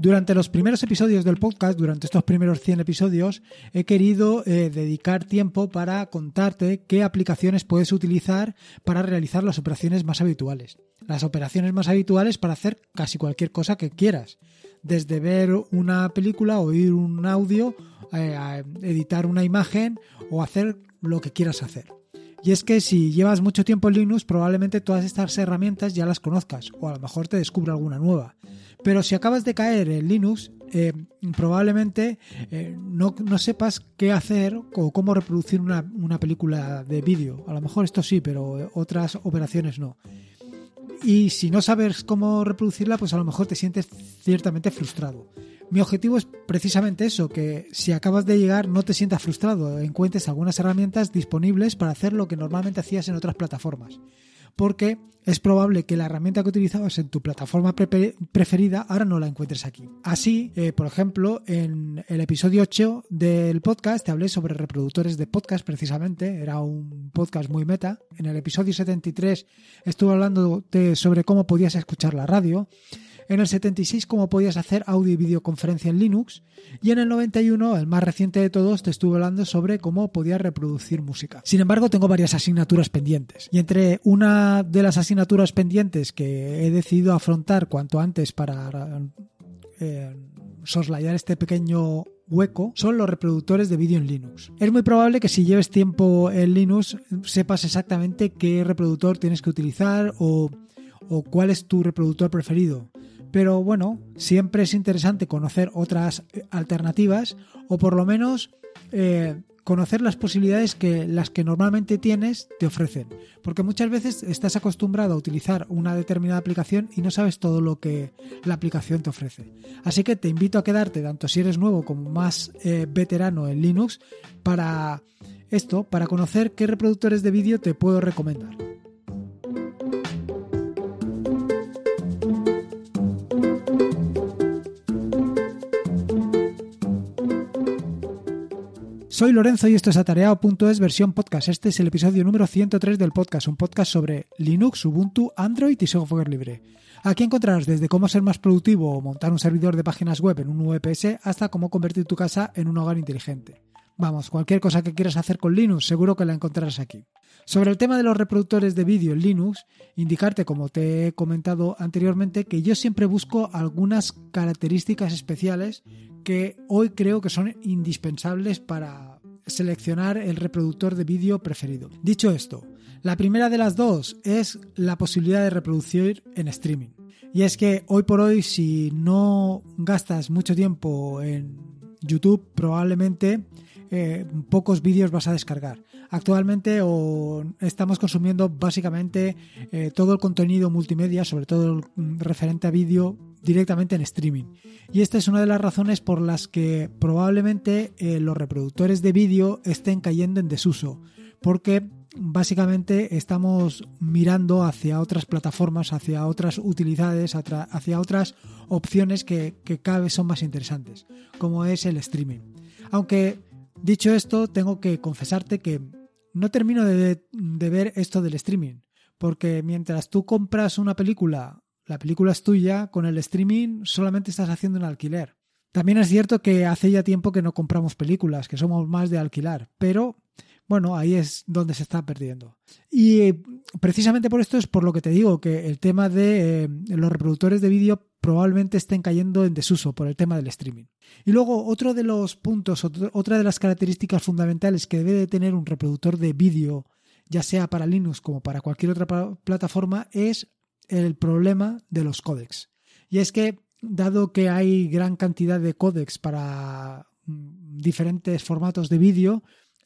Durante los primeros episodios del podcast, durante estos primeros 100 episodios, he querido eh, dedicar tiempo para contarte qué aplicaciones puedes utilizar para realizar las operaciones más habituales. Las operaciones más habituales para hacer casi cualquier cosa que quieras. Desde ver una película, oír un audio, eh, editar una imagen o hacer lo que quieras hacer. Y es que si llevas mucho tiempo en Linux, probablemente todas estas herramientas ya las conozcas o a lo mejor te descubra alguna nueva. Pero si acabas de caer en Linux, eh, probablemente eh, no, sepas qué hacer o cómo reproducir una, una película de vídeo. A lo mejor esto sí, pero eh, otras operaciones no. Y si no sabes cómo reproducirla, pues a lo mejor te sientes ciertamente frustrado. Mi objetivo es precisamente eso, que si acabas de llegar no te sientas frustrado, encuentres algunas herramientas disponibles para hacer lo que normalmente hacías en otras plataformas porque es probable que la herramienta que utilizabas en tu plataforma preferida ahora no la encuentres aquí. Así, eh, por ejemplo, en el episodio 8 del podcast te hablé sobre reproductores de podcast precisamente, era un podcast muy meta. En el episodio 73 estuve hablando sobre cómo podías escuchar la radio en el 76 cómo podías hacer audio y videoconferencia en Linux y en el 91, el más reciente de todos, te estuve hablando sobre cómo podías reproducir música. Sin embargo, tengo varias asignaturas pendientes y entre una de las asignaturas pendientes que he decidido afrontar cuanto antes para eh, soslayar este pequeño hueco son los reproductores de vídeo en Linux. Es muy probable que si lleves tiempo en Linux sepas exactamente qué reproductor tienes que utilizar o cuál es tu reproductor preferido. Pero bueno, siempre es interesante conocer otras eh, alternativas o por lo menos eh, conocer las posibilidades que las que normalmente tienes te ofrecen. Porque muchas veces estás acostumbrado a utilizar una determinada aplicación y no sabes todo lo que la aplicación te ofrece. Así que te invito a quedarte, tanto si eres nuevo como más eh, veterano en Linux, para esto, para conocer qué reproductores de vídeo te puedo recomendar. Soy Lorenzo y esto es atareado.es versión podcast. Este es el episodio número 103 del podcast, un podcast sobre Linux, Ubuntu, Android y software libre. Aquí encontrarás desde cómo ser más productivo o montar un servidor de páginas web en un VPS e hasta cómo convertir tu casa en un hogar inteligente. Vamos, cualquier cosa que quieras hacer con Linux seguro que la encontrarás aquí. Sobre el tema de los reproductores de vídeo en Linux, indicarte, como te he comentado anteriormente, que yo siempre busco algunas características especiales que hoy creo que son indispensables para seleccionar el reproductor de vídeo preferido. Dicho esto, la primera de las dos es la posibilidad de reproducir en streaming. Y es que hoy por hoy si no gastas mucho tiempo en YouTube, probablemente eh, pocos vídeos vas a descargar. Actualmente estamos consumiendo básicamente eh, todo el contenido multimedia, sobre todo mm, referente a vídeo, directamente en streaming. Y esta es una de las razones por las que probablemente eh, los reproductores de vídeo estén cayendo en desuso, porque básicamente estamos mirando hacia otras plataformas, hacia otras utilidades, hacia otras opciones que, que cada vez son más interesantes, como es el streaming. Aunque Dicho esto, tengo que confesarte que no termino de, ver esto del streaming, porque mientras tú compras una película, la película es tuya, con el streaming solamente estás haciendo un alquiler. También es cierto que hace ya tiempo que no compramos películas, que somos más de alquilar, pero bueno, ahí es donde se está perdiendo. Y eh, precisamente por esto es por lo que te digo, que el tema de eh, los reproductores de vídeo probablemente estén cayendo en desuso por el tema del streaming. Y luego, otro de los puntos, otra de las características fundamentales que debe de tener un reproductor de vídeo, ya sea para Linux como para cualquier otra plataforma, es el problema de los códecs. Y es que, dado que hay gran cantidad de códecs para mm, diferentes formatos de vídeo,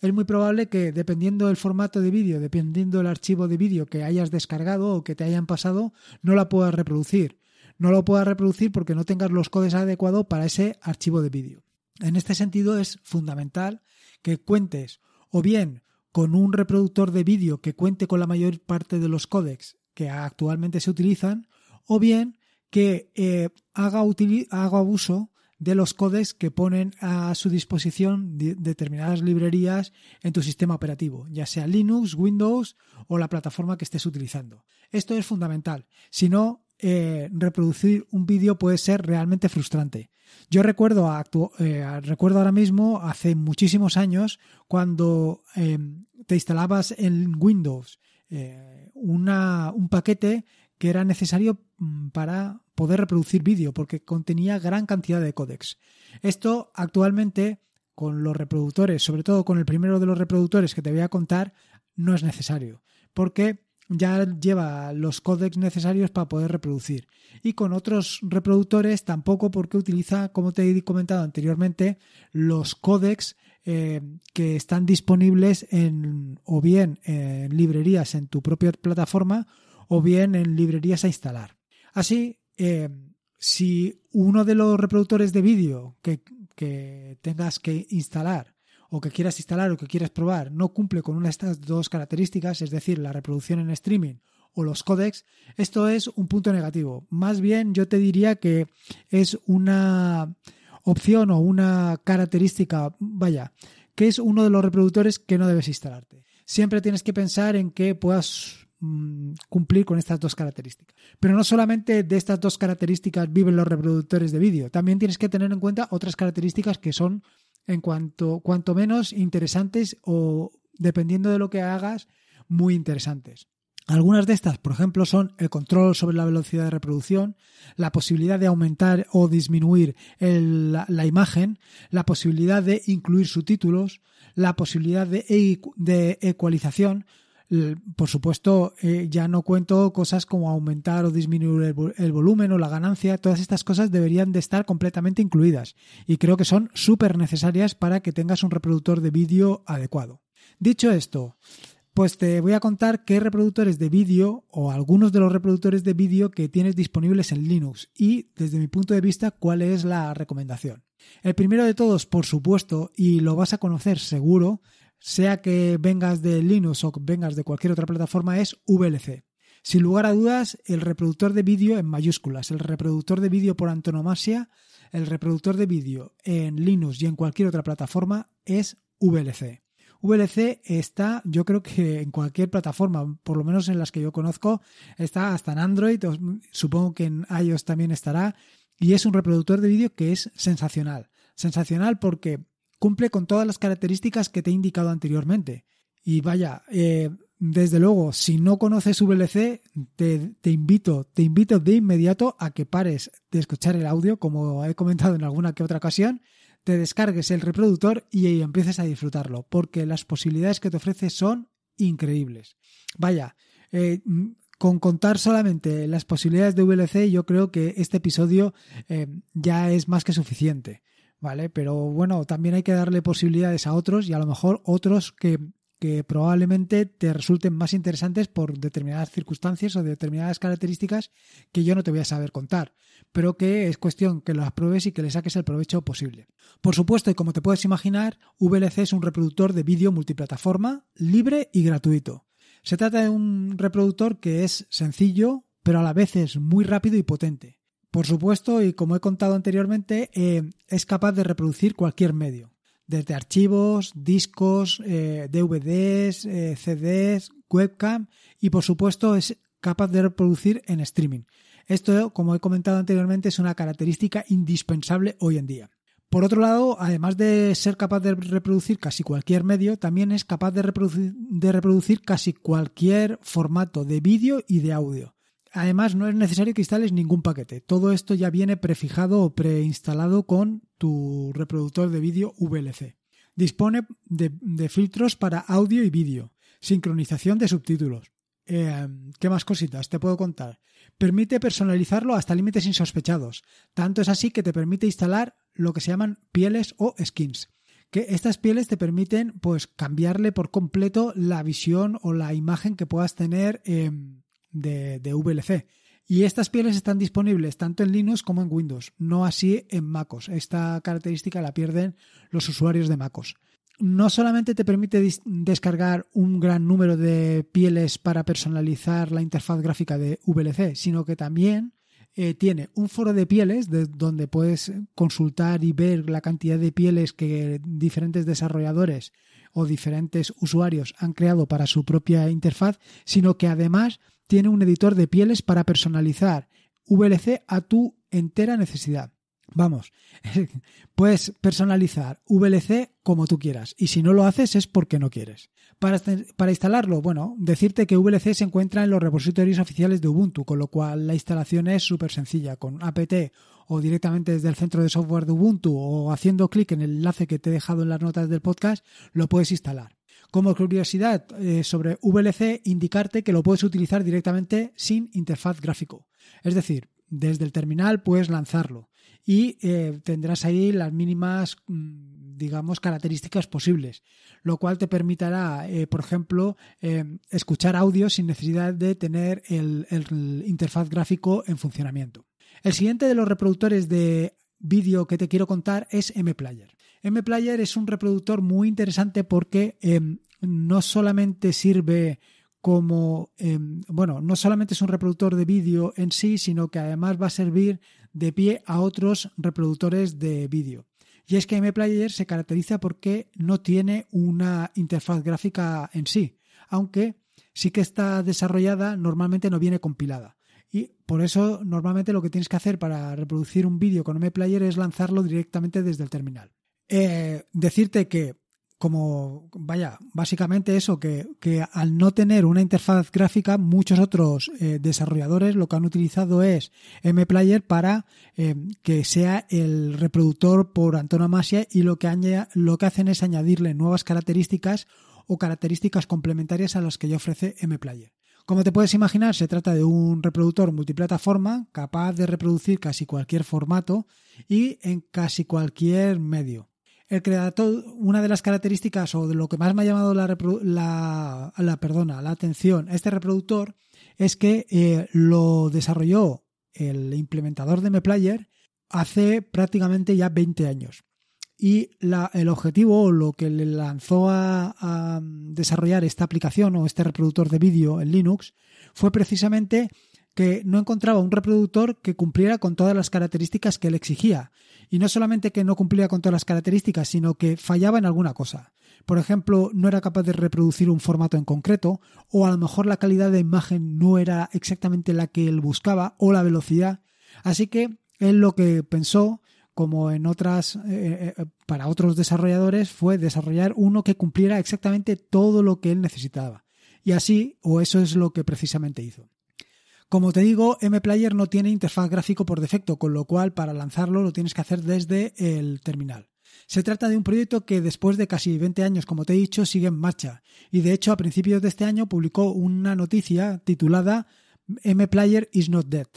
es muy probable que dependiendo del formato de vídeo, dependiendo del archivo de vídeo que hayas descargado o que te hayan pasado, no la puedas reproducir. No lo puedas reproducir porque no tengas los codes adecuados para ese archivo de vídeo. En este sentido es fundamental que cuentes o bien con un reproductor de vídeo que cuente con la mayor parte de los códecs que actualmente se utilizan, o bien que eh, haga, haga uso de los codes que ponen a su disposición determinadas librerías en tu sistema operativo, ya sea Linux, Windows o la plataforma que estés utilizando. Esto es fundamental, si no, eh, reproducir un vídeo puede ser realmente frustrante. Yo recuerdo, eh, recuerdo ahora mismo, hace muchísimos años, cuando em, te instalabas en Windows eh, una, un paquete que era necesario Mm, para poder reproducir vídeo porque contenía gran cantidad de códex. Esto actualmente con los reproductores, sobre todo con el primero de los reproductores que te voy a contar, no es necesario porque ya lleva los códex necesarios para poder reproducir. Y con otros reproductores tampoco porque utiliza, como te he comentado anteriormente, los códex eh, que están disponibles en, o bien en librerías en tu propia plataforma o bien en librerías a instalar. Así, ah, eh, si uno de los reproductores de vídeo que, que tengas que instalar o que quieras instalar o que quieras probar no cumple con una de estas dos características, es decir, la reproducción en streaming o los codecs esto es un punto negativo. Más bien yo te diría que es una opción o una característica, vaya, que es uno de los reproductores que no debes instalarte. Siempre tienes que pensar en que puedas Mm, cumplir con estas dos características. Pero no solamente de estas dos características viven los reproductores de vídeo, también tienes que tener en cuenta otras características que son en cuanto, cuanto menos interesantes o dependiendo de lo que hagas, muy interesantes. Algunas de estas, por ejemplo, son el control sobre la velocidad de reproducción, la posibilidad de aumentar o disminuir la, la, imagen, la posibilidad de incluir subtítulos, la posibilidad de, de ecualización, eh, por supuesto, eh, ya no cuento cosas como aumentar o disminuir el, el, volumen o la ganancia. Todas estas cosas deberían de estar completamente incluidas y creo que son súper necesarias para que tengas un reproductor de vídeo adecuado. Dicho esto, pues te voy a contar qué reproductores de vídeo o algunos de los reproductores de vídeo que tienes disponibles en Linux y, desde mi punto de vista, cuál es la recomendación. El primero de todos, por supuesto, y lo vas a conocer seguro, sea que vengas de Linux o vengas de cualquier otra plataforma, es VLC. Sin lugar a dudas, el reproductor de vídeo en mayúsculas, el reproductor de vídeo por antonomasia, el reproductor de vídeo en Linux y en cualquier otra plataforma es VLC. VLC está, yo creo que en cualquier plataforma, por lo menos en las que yo conozco, está hasta en Android, supongo que en iOS también estará, y es un reproductor de vídeo que es sensacional. Sensacional porque cumple con todas las características que te he indicado anteriormente. Y vaya, eh, desde luego, si no conoces VLC, te, te, invito, te invito de inmediato a que pares de escuchar el audio, como he comentado en alguna que otra ocasión, te descargues el reproductor y, empieces a disfrutarlo, porque las posibilidades que te ofrece son increíbles. Vaya, eh, con contar solamente las posibilidades de VLC, yo creo que este episodio eh, ya es más que suficiente. ¿vale? Pero bueno, también hay que darle posibilidades a otros y a lo mejor otros que, que probablemente te resulten más interesantes por determinadas circunstancias o determinadas características que yo no te voy a saber contar, pero que es cuestión que las pruebes y que le saques el provecho posible. Por supuesto, y como te puedes imaginar, VLC es un reproductor de vídeo multiplataforma, libre y gratuito. Se trata de un reproductor que es sencillo, pero a la vez es muy rápido y potente. Por supuesto, y como he contado anteriormente, eh, es capaz de reproducir cualquier medio, desde archivos, discos, eh, DVDs, eh, CDs, webcam y por supuesto es capaz de reproducir en streaming. Esto, como he comentado anteriormente, es una característica indispensable hoy en día. Por otro lado, además de ser capaz de reproducir casi cualquier medio, también es capaz de reproducir casi cualquier formato de vídeo y de audio. Además, no es necesario que instales ningún paquete. Todo esto ya viene prefijado o preinstalado con tu reproductor de vídeo VLC. Dispone de, filtros para audio y vídeo, sincronización de subtítulos. Eh, ¿Qué más cositas te puedo contar? Permite personalizarlo hasta límites insospechados. Tanto es así que te permite instalar lo que se llaman pieles o skins que estas pieles te permiten pues cambiarle por completo la visión o la imagen que puedas tener en, em, de, VLC. Y estas pieles están disponibles tanto en Linux como en Windows, no así en MacOS. Esta característica la pierden los usuarios de MacOS. No solamente te permite descargar un gran número de pieles para personalizar la interfaz gráfica de VLC, sino que también eh, tiene un foro de pieles de, donde puedes consultar y ver la cantidad de pieles que diferentes desarrolladores o diferentes usuarios han creado para su propia interfaz, sino que además tiene un editor de pieles para personalizar VLC a tu entera necesidad. Vamos, puedes personalizar VLC como tú quieras y si no lo haces es porque no quieres. Este, para, instalarlo, bueno, decirte que VLC se encuentra en los repositorios oficiales de Ubuntu, con lo cual la instalación es súper sencilla. Con apt o directamente desde el centro de software de Ubuntu o haciendo clic en el enlace que te he dejado en las notas del podcast, lo puedes instalar. Como curiosidad eh, sobre VLC, indicarte que lo puedes utilizar directamente sin interfaz gráfico. Es decir, desde el terminal puedes lanzarlo y eh, tendrás ahí las mínimas... Mm, digamos, características posibles, lo cual te permitirá, eh, por ejemplo, em, escuchar audio sin necesidad de tener el, interfaz gráfico en funcionamiento. El siguiente de los reproductores de vídeo que te quiero contar es MPlayer. MPlayer es un reproductor muy interesante porque em, no solamente sirve como, em, bueno, no solamente es un reproductor de vídeo en sí, sino que además va a servir de pie a otros reproductores de vídeo. Y es que MPlayer se caracteriza porque no tiene una interfaz gráfica en sí, aunque sí que está desarrollada, normalmente no viene compilada. Y por eso normalmente lo que tienes que hacer para reproducir un vídeo con MPlayer es lanzarlo directamente desde el terminal. Eh, decirte que como, vaya, básicamente eso, que, al no tener una interfaz gráfica, muchos otros eh, desarrolladores lo que han utilizado es MPlayer para eh, que sea el reproductor por antonomasia y lo que, lo que hacen es añadirle nuevas características o características complementarias a las que ya ofrece MPlayer. Como te puedes imaginar, se trata de un reproductor multiplataforma capaz de reproducir casi cualquier formato y en casi cualquier medio el creador, una de las características o de lo que más me ha llamado la, perdona, la atención a este reproductor es que eh, lo desarrolló el implementador de MPlayer hace prácticamente ya 20 años. Y el objetivo o lo que le lanzó a, a desarrollar esta aplicación o este reproductor de vídeo en Linux fue precisamente que no encontraba un reproductor que cumpliera con todas las características que él exigía. Y no solamente que no cumplía con todas las características, sino que fallaba en alguna cosa. Por ejemplo, no era capaz de reproducir un formato en concreto, o a lo mejor la calidad de imagen no era exactamente la que él buscaba, o la velocidad. Así que él lo que pensó, como en otras, eh, eh, eh, para otros desarrolladores, fue desarrollar uno que cumpliera exactamente todo lo que él necesitaba. Y así, o eso es lo que precisamente hizo. Como te digo, MPlayer no tiene interfaz gráfico por defecto, con lo cual para lanzarlo lo tienes que hacer desde el terminal. Se trata de un proyecto que después de casi 20 años, como te he dicho, sigue en marcha. Y de hecho, a principios de este año publicó una noticia titulada MPlayer is not dead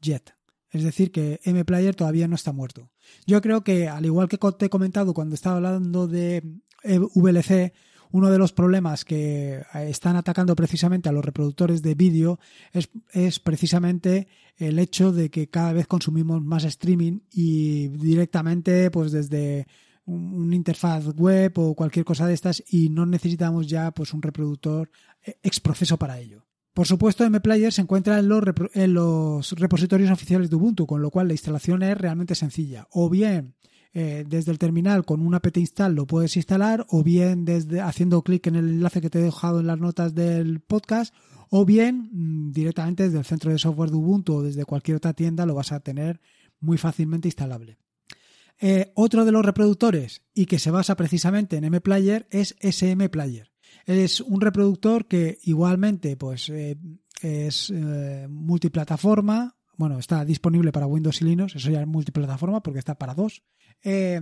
yet. Es decir, que MPlayer todavía no está muerto. Yo creo que, al igual que te he comentado cuando estaba hablando de eh, VLC, uno de los problemas que eh, están atacando precisamente a los reproductores de vídeo es, precisamente el hecho de que cada vez consumimos más streaming y directamente pues desde una interfaz web o cualquier cosa de estas y no necesitamos ya pues un reproductor eh, exproceso para ello. Por supuesto, MPlayer se encuentra en los, en los, repositorios oficiales de Ubuntu, con lo cual la instalación es realmente sencilla. O bien eh, desde el terminal con un apt install lo puedes instalar o bien desde haciendo clic en el enlace que te he dejado en las notas del podcast o bien mm, directamente desde el centro de software de Ubuntu o desde cualquier otra tienda lo vas a tener muy fácilmente instalable. Eh, otro de los reproductores y que se basa precisamente en MPlayer es SMplayer Es un reproductor que igualmente pues, eh, es multiplataforma. Bueno, está disponible para Windows y Linux, eso ya es multiplataforma porque está para dos. Eh,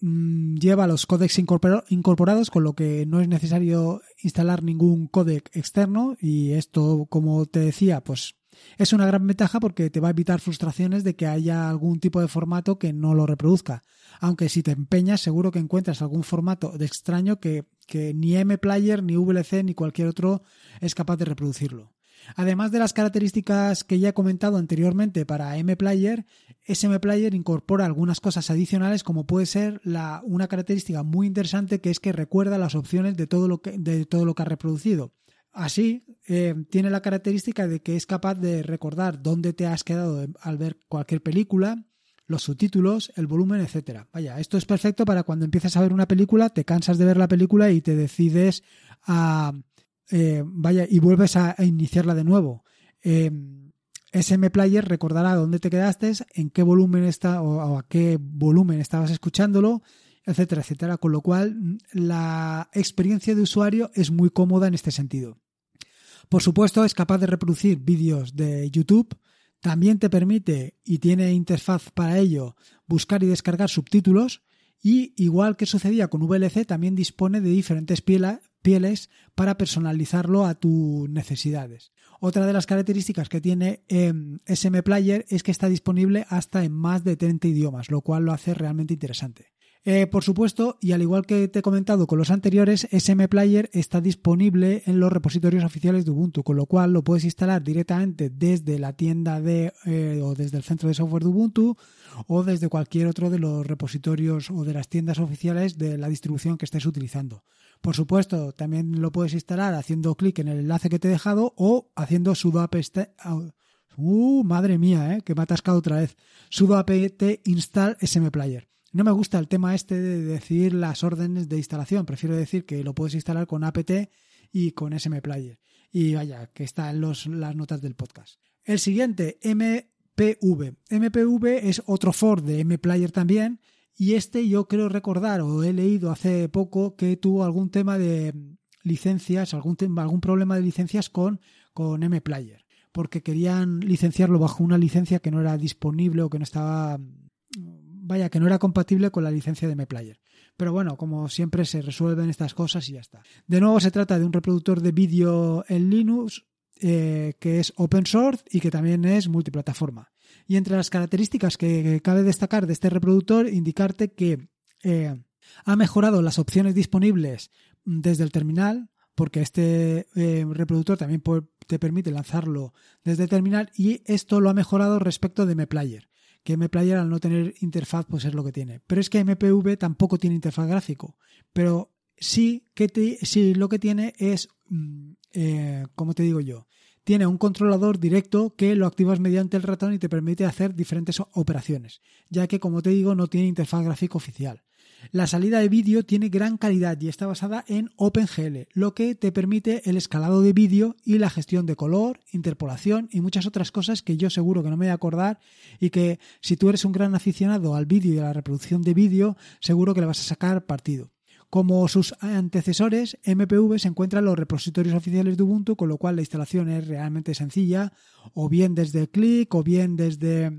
mm, lleva los codecs incorporados, con lo que no es necesario instalar ningún codec externo y esto, como te decía, pues es una gran ventaja porque te va a evitar frustraciones de que haya algún tipo de formato que no lo reproduzca. Aunque si te empeñas, seguro que encuentras algún formato de extraño que, que ni MPlayer, ni VLC, ni cualquier otro es capaz de reproducirlo. Además de las características que ya he comentado anteriormente para MPlayer, SMPlayer incorpora algunas cosas adicionales como puede ser la, una característica muy interesante que es que recuerda las opciones de todo lo que, de todo lo que ha reproducido. Así, eh, tiene la característica de que es capaz de recordar dónde te has quedado al ver cualquier película, los subtítulos, el volumen, etcétera. Vaya, esto es perfecto para cuando empiezas a ver una película, te cansas de ver la película y te decides a eh, vaya, y vuelves a, iniciarla de nuevo. Eh, SM Player recordará dónde te quedaste, en qué volumen está o, a qué volumen estabas escuchándolo, etcétera, etcétera. Con lo cual, la experiencia de usuario es muy cómoda en este sentido. Por supuesto, es capaz de reproducir vídeos de YouTube. También te permite, y tiene interfaz para ello, buscar y descargar subtítulos. Y igual que sucedía con VLC, también dispone de diferentes pielas pieles para personalizarlo a tus necesidades. Otra de las características que tiene SM em, Player es que está disponible hasta en más de 30 idiomas, lo cual lo hace realmente interesante. Eh, por supuesto, y al igual que te he comentado con los anteriores, SM Player está disponible en los repositorios oficiales de Ubuntu, con lo cual lo puedes instalar directamente desde la tienda eh, o desde el centro de software de Ubuntu o desde cualquier otro de los repositorios o de las tiendas oficiales de la distribución que estés utilizando. Por supuesto, también lo puedes instalar haciendo clic en el enlace que te he dejado o haciendo sudo apt. Uh, madre mía, eh, que me ha atascado otra vez. sudo apt install smplayer. No me gusta el tema este de decir las órdenes de instalación. Prefiero decir que lo puedes instalar con apt y con smplayer. Y vaya, que está en las notas del podcast. El siguiente, MPV. MPV es otro for de MPlayer también, y este yo creo recordar, o he leído hace poco, que tuvo algún tema de licencias, algún, algún problema de licencias con, con MPlayer, porque querían licenciarlo bajo una licencia que no era disponible o que no estaba, vaya, que no era compatible con la licencia de MPlayer. Pero bueno, como siempre se resuelven estas cosas y ya está. De nuevo se trata de un reproductor de vídeo en Linux eh, que es open source y que también es multiplataforma. Y entre las características que cabe destacar de este reproductor, indicarte que eh, ha mejorado las opciones disponibles desde el terminal, porque este eh, reproductor también te permite lanzarlo desde el terminal y esto lo ha mejorado respecto de MPlayer, que MPlayer al no tener interfaz pues es lo que tiene. Pero es que MPV tampoco tiene interfaz gráfico, pero sí que sí, lo que tiene es, mm, eh, como te digo yo, tiene un controlador directo que lo activas mediante el ratón y te permite hacer diferentes operaciones, ya que como te digo no tiene interfaz gráfica oficial. La salida de vídeo tiene gran calidad y está basada en OpenGL, lo que te permite el escalado de vídeo y la gestión de color, interpolación y muchas otras cosas que yo seguro que no me voy a acordar y que si tú eres un gran aficionado al vídeo y a la reproducción de vídeo, seguro que le vas a sacar partido. Como sus antecesores, MPV se encuentra en los repositorios oficiales de Ubuntu, con lo cual la instalación es realmente sencilla, o bien desde el clic, o bien desde,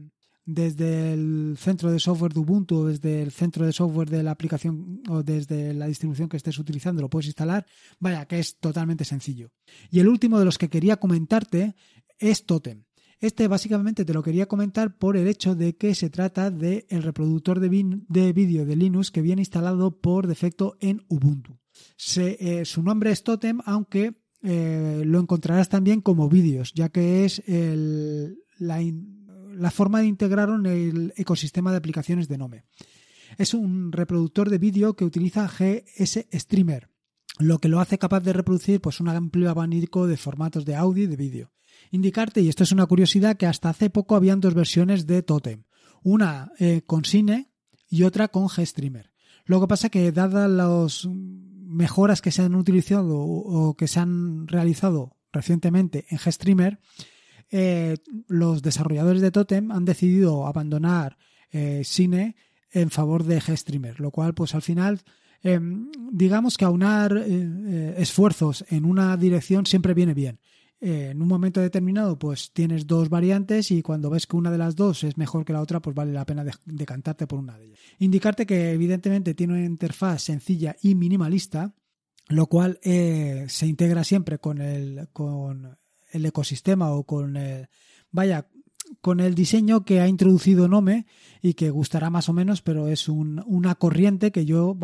desde el centro de software de Ubuntu, o desde el centro de software de la aplicación o desde la distribución que estés utilizando, lo puedes instalar. Vaya, que es totalmente sencillo. Y el último de los que quería comentarte es Totem. Este básicamente te lo quería comentar por el hecho de que se trata del el reproductor de, vídeo de Linux que viene instalado por defecto en Ubuntu. Eh, su nombre es Totem, aunque eh, lo encontrarás también como vídeos, ya que es la, forma de integrarlo en el ecosistema de aplicaciones de Nome. Es un reproductor de vídeo que utiliza GS Streamer, lo que lo hace capaz de reproducir pues, un amplio abanico de formatos de audio y de vídeo. Indicarte, y esto es una curiosidad, que hasta hace poco habían dos versiones de Totem, una eh, con Cine y otra con GStreamer. Lo que pasa que dadas las mejoras que se han utilizado o que se han realizado recientemente en GStreamer, eh, los desarrolladores de Totem han decidido abandonar Cine eh, en favor de GStreamer, lo cual pues al final em, digamos que aunar esfuerzos en una dirección siempre viene bien. Eh, en un momento determinado pues tienes dos variantes y cuando ves que una de las dos es mejor que la otra pues vale la pena decantarte por una de ellas. Indicarte que evidentemente tiene una interfaz sencilla y minimalista, lo cual eh, se integra siempre con el, con el ecosistema o con el, vaya, con el diseño que ha introducido Nome y que gustará más o menos, pero es un, una corriente que yo,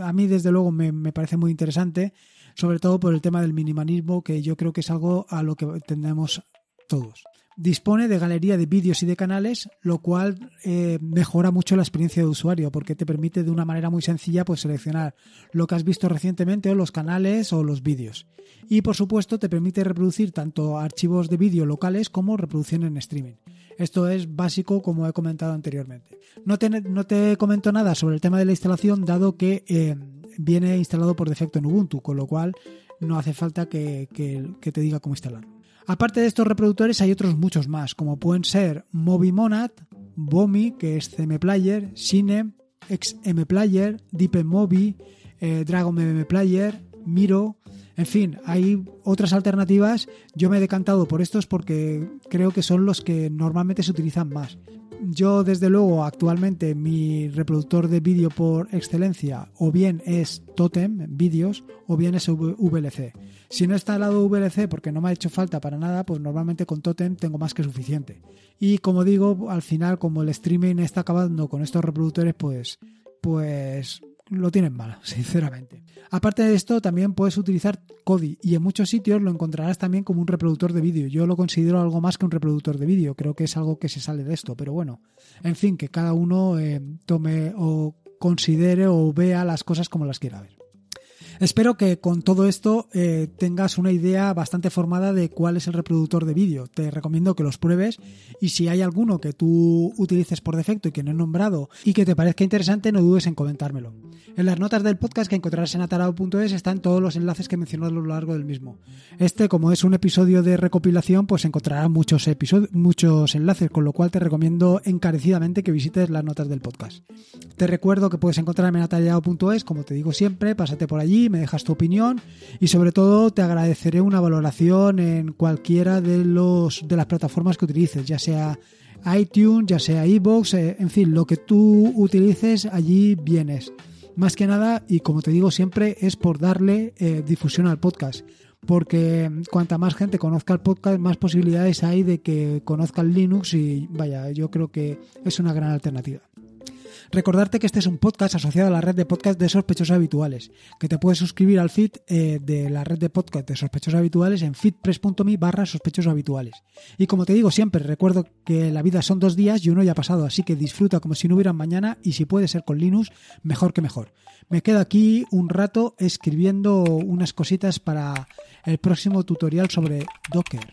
a mí desde luego me parece muy interesante sobre todo por el tema del minimalismo, que yo creo que es algo a lo que tendremos todos. Dispone de galería de vídeos y de canales, lo cual eh, mejora mucho la experiencia de usuario, porque te permite de una manera muy sencilla pues, seleccionar lo que has visto recientemente o los canales o los vídeos. Y por supuesto te permite reproducir tanto archivos de vídeo locales como reproducción en streaming. Esto es básico como he comentado anteriormente. No te, no te comento nada sobre el tema de la instalación, dado que eh, viene instalado por defecto en Ubuntu, con lo cual no hace falta que, te diga cómo instalarlo. Aparte de estos reproductores hay otros muchos más, como pueden ser Movimonad, Bomi, que es CM Player, Cine, XM Player, DeepMobi, eh, Dragon MM Player, Miro, en fin, hay otras alternativas. Yo me he decantado por estos porque creo que son los que normalmente se utilizan más. Yo, desde luego, actualmente mi reproductor de vídeo por excelencia o bien es Totem, vídeos, o bien es VLC. Si no está al lado VLC porque no me ha hecho falta para nada, pues normalmente con Totem tengo más que suficiente. Y como digo, al final, como el streaming está acabando con estos reproductores, pues, pues lo tienen mal, sinceramente. Aparte de esto, también puedes utilizar Kodi y en muchos sitios lo encontrarás también como un reproductor de vídeo. Yo lo considero algo más que un reproductor de vídeo, creo que es algo que se sale de esto, pero bueno, en fin, que cada uno eh, tome o considere o vea las cosas como las quiera ver. Espero que con todo esto eh, tengas una idea bastante formada de cuál es el reproductor de vídeo. Te recomiendo que los pruebes y si hay alguno que tú utilices por defecto y que no he nombrado y que te parezca interesante, no dudes en comentármelo. En las notas del podcast que encontrarás en atarao.es están todos los enlaces que he mencionado a lo largo del mismo. Este, como es un episodio de recopilación, pues encontrarás muchos, episodios, muchos enlaces, con lo cual te recomiendo encarecidamente que visites las notas del podcast. Te recuerdo que puedes encontrarme en atarao.es, como te digo siempre, pásate por allí me dejas tu opinión y sobre todo te agradeceré una valoración en cualquiera de, los, de las plataformas que utilices, ya sea iTunes, ya sea iBox, eh, en fin, lo que tú utilices, allí vienes. Más que nada, y como te digo siempre, es por darle eh, difusión al podcast. Porque cuanta más gente conozca el podcast, más posibilidades hay de que el Linux y vaya, yo creo que es una gran alternativa. Recordarte que este es un podcast asociado a la red de podcast de sospechosos habituales, que te puedes suscribir al feed eh, de la red de podcast de sospechosos habituales en feedpress.me barra sospechosos habituales. Y como te digo siempre, recuerdo que la vida son dos días y uno ya ha pasado, así que disfruta como si no hubiera mañana y si puede ser con Linux, mejor que mejor. Me quedo aquí un rato escribiendo unas cositas para el próximo tutorial sobre Docker.